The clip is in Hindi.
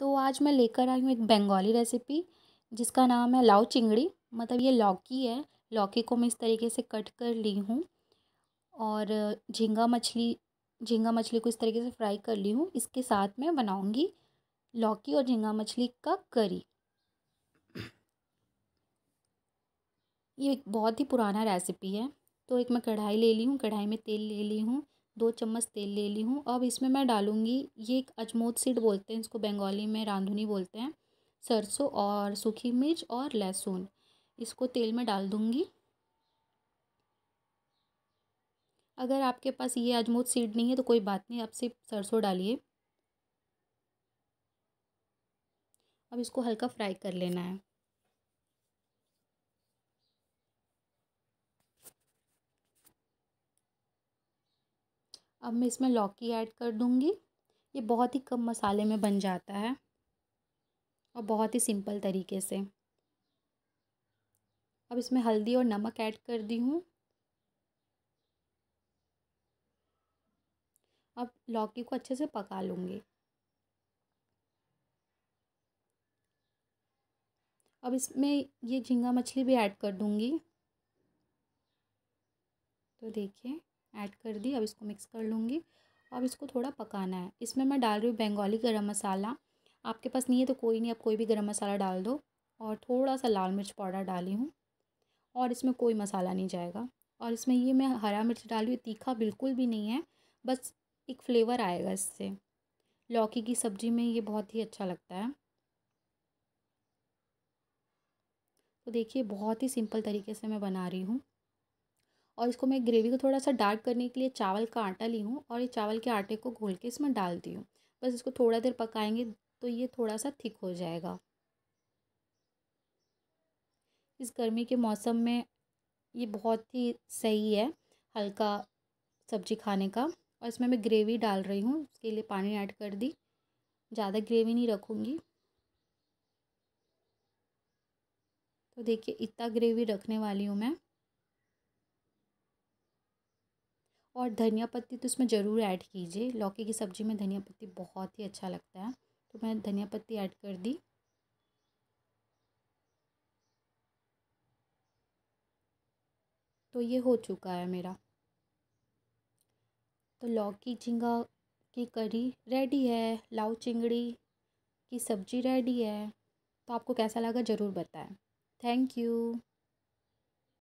तो आज मैं लेकर आई हूँ एक बंगाली रेसिपी जिसका नाम है लाओ चिंगड़ी मतलब ये लौकी है लौकी को मैं इस तरीके से कट कर ली हूँ और झींगा मछली झींगा मछली को इस तरीके से फ्राई कर ली हूँ इसके साथ मैं बनाऊँगी लौकी और झींगा मछली का करी ये एक बहुत ही पुराना रेसिपी है तो एक मैं कढ़ाई ले ली हूँ कढ़ाई में तेल ले ली हूँ दो चम्मच तेल ले ली हूँ अब इसमें मैं डालूँगी ये एक अजमोद सीड बोलते हैं इसको बंगाली में रांधुनी बोलते हैं सरसों और सूखी मिर्च और लहसुन इसको तेल में डाल दूँगी अगर आपके पास ये अजमोद सीड नहीं है तो कोई बात नहीं आप सिर्फ सरसों डालिए अब इसको हल्का फ्राई कर लेना है अब मैं इसमें लौकी ऐड कर दूँगी ये बहुत ही कम मसाले में बन जाता है और बहुत ही सिंपल तरीके से अब इसमें हल्दी और नमक ऐड कर दी हूँ अब लौकी को अच्छे से पका लूँगी अब इसमें ये झींगा मछली भी ऐड कर दूँगी तो देखिए ऐड कर दी अब इसको मिक्स कर लूँगी अब इसको थोड़ा पकाना है इसमें मैं डाल रही हूँ बंगाली गरम मसाला आपके पास नहीं है तो कोई नहीं आप कोई भी गरम मसाला डाल दो और थोड़ा सा लाल मिर्च पाउडर डाली हूँ और इसमें कोई मसाला नहीं जाएगा और इसमें ये मैं हरा मिर्च डाली हूँ तीखा बिल्कुल भी नहीं है बस एक फ्लेवर आएगा इससे लौकी की सब्ज़ी में ये बहुत ही अच्छा लगता है तो देखिए बहुत ही सिंपल तरीके से मैं बना रही हूँ और इसको मैं ग्रेवी को थोड़ा सा डार्क करने के लिए चावल का आटा ली हूँ और ये चावल के आटे को घोल के इसमें डाल दी हूँ बस इसको थोड़ा देर पकाएंगे तो ये थोड़ा सा थिक हो जाएगा इस गर्मी के मौसम में ये बहुत ही सही है हल्का सब्जी खाने का और इसमें मैं ग्रेवी डाल रही हूँ उसके लिए पानी ऐड कर दी ज़्यादा ग्रेवी नहीं रखूँगी तो देखिए इतना ग्रेवी रखने वाली हूँ मैं और धनिया पत्ती तो इसमें ज़रूर ऐड कीजिए लौकी की सब्ज़ी में धनिया पत्ती बहुत ही अच्छा लगता है तो मैं धनिया पत्ती ऐड कर दी तो ये हो चुका है मेरा तो लौकी झिंगा की करी रेडी है लाउ चिंगड़ी की सब्ज़ी रेडी है तो आपको कैसा लगा ज़रूर बताएं थैंक यू